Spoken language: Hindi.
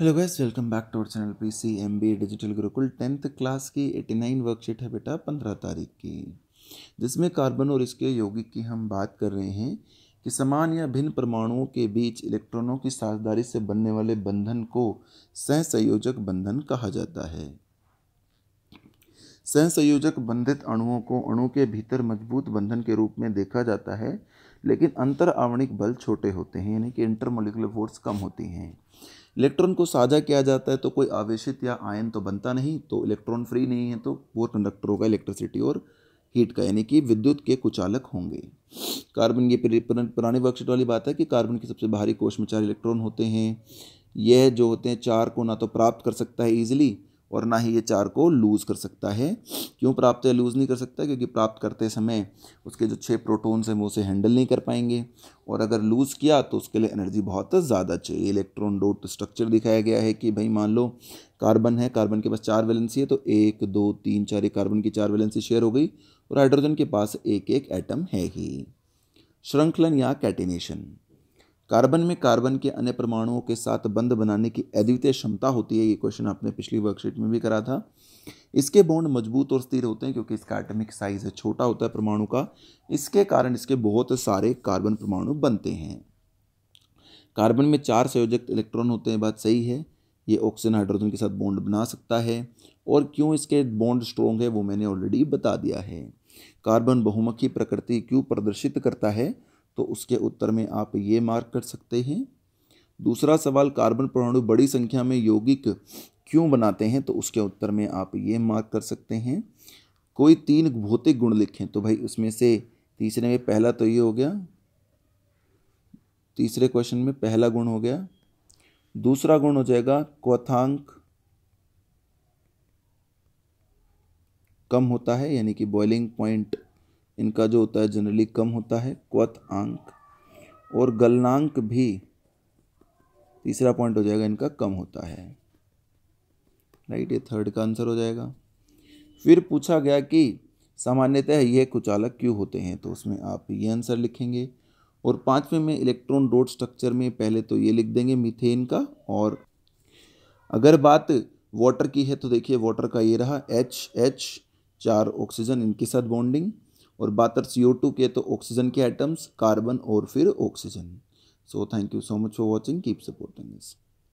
hello guys welcome back to our channel P C M B Digital Gurukul tenth class की एटी नाइन वर्कशीट है बेटा पंद्रह तारीख की जिसमें कार्बन और इसके यौगिक की हम बात कर रहे हैं कि समान या भिन्न परमाणुओं के बीच इलेक्ट्रॉनों की साझदारी से बनने वाले बंधन को सहसंयोजक बंधन कहा जाता है सहसंयोजक बंधित अणुओं को अणु के भीतर मजबूत बंधन के रूप में देखा जाता है लेकिन अंतर आवणिक बल छोटे होते हैं यानी कि इंटरमोलिकुलर फोर्स कम होती हैं इलेक्ट्रॉन को साझा किया जाता है तो कोई आवेशित या आयन तो बनता नहीं तो इलेक्ट्रॉन फ्री नहीं है तो वो कंडक्टर होगा इलेक्ट्रिसिटी और हीट का यानी कि विद्युत के कुचालक होंगे कार्बन ये पुराने वर्कशीट वाली बात है कि कार्बन की सबसे बाहरी कोश में चार इलेक्ट्रॉन होते हैं यह जो होते हैं चार को ना तो प्राप्त कर सकता है ईजिली और ना ही ये चार को लूज़ कर सकता है क्यों प्राप्त या लूज़ नहीं कर सकता क्योंकि प्राप्त करते समय उसके जो छः प्रोटोन्स हैं वो उसे हैंडल नहीं कर पाएंगे और अगर लूज़ किया तो उसके लिए एनर्जी बहुत ज़्यादा चाहिए इलेक्ट्रॉन डोट स्ट्रक्चर दिखाया गया है कि भाई मान लो कार्बन है कार्बन के पास चार वैलेंसी है तो एक दो तीन चार एक कार्बन की चार वैलेंसी शेयर हो गई और हाइड्रोजन के पास एक एक एटम है ही श्रृंखलन या कैटिनेशन कार्बन में कार्बन के अन्य परमाणुओं के साथ बंद बनाने की अद्वितीय क्षमता होती है ये क्वेश्चन आपने पिछली वर्कशीट में भी करा था इसके बॉन्ड मजबूत और स्थिर होते हैं क्योंकि इसका एटमिक साइज है छोटा होता है परमाणु का इसके कारण इसके बहुत सारे कार्बन परमाणु बनते हैं कार्बन में चार संयोजक इलेक्ट्रॉन होते हैं बात सही है ये ऑक्सीजन हाइड्रोजन के साथ बॉन्ड बना सकता है और क्यों इसके बॉन्ड स्ट्रॉन्ग है वो मैंने ऑलरेडी बता दिया है कार्बन बहुमुखी प्रकृति क्यों प्रदर्शित करता है तो उसके उत्तर में आप ये मार्क कर सकते हैं दूसरा सवाल कार्बन परमाणु बड़ी संख्या में यौगिक क्यों बनाते हैं तो उसके उत्तर में आप ये मार्क कर सकते हैं कोई तीन भौतिक गुण लिखें तो भाई उसमें से तीसरे में पहला तो ये हो गया तीसरे क्वेश्चन में पहला गुण हो गया दूसरा गुण हो जाएगा क्वथांक कम होता है यानी कि बॉइलिंग पॉइंट इनका जो होता है जनरली कम होता है क्वत आंक और गलनांक भी तीसरा पॉइंट हो जाएगा इनका कम होता है राइट ये थर्ड का आंसर हो जाएगा फिर पूछा गया कि सामान्यतः ये कुचालक क्यों होते हैं तो उसमें आप ये आंसर लिखेंगे और पाँचवें में इलेक्ट्रॉन डोट स्ट्रक्चर में पहले तो ये लिख देंगे मीथेन का और अगर बात वाटर की है तो देखिए वाटर का ये रहा एच एच चार ऑक्सीजन इनके साथ बॉन्डिंग और बात सी तो के तो ऑक्सीजन के आइटम्स कार्बन और फिर oxygen so thank you so much for watching keep supporting this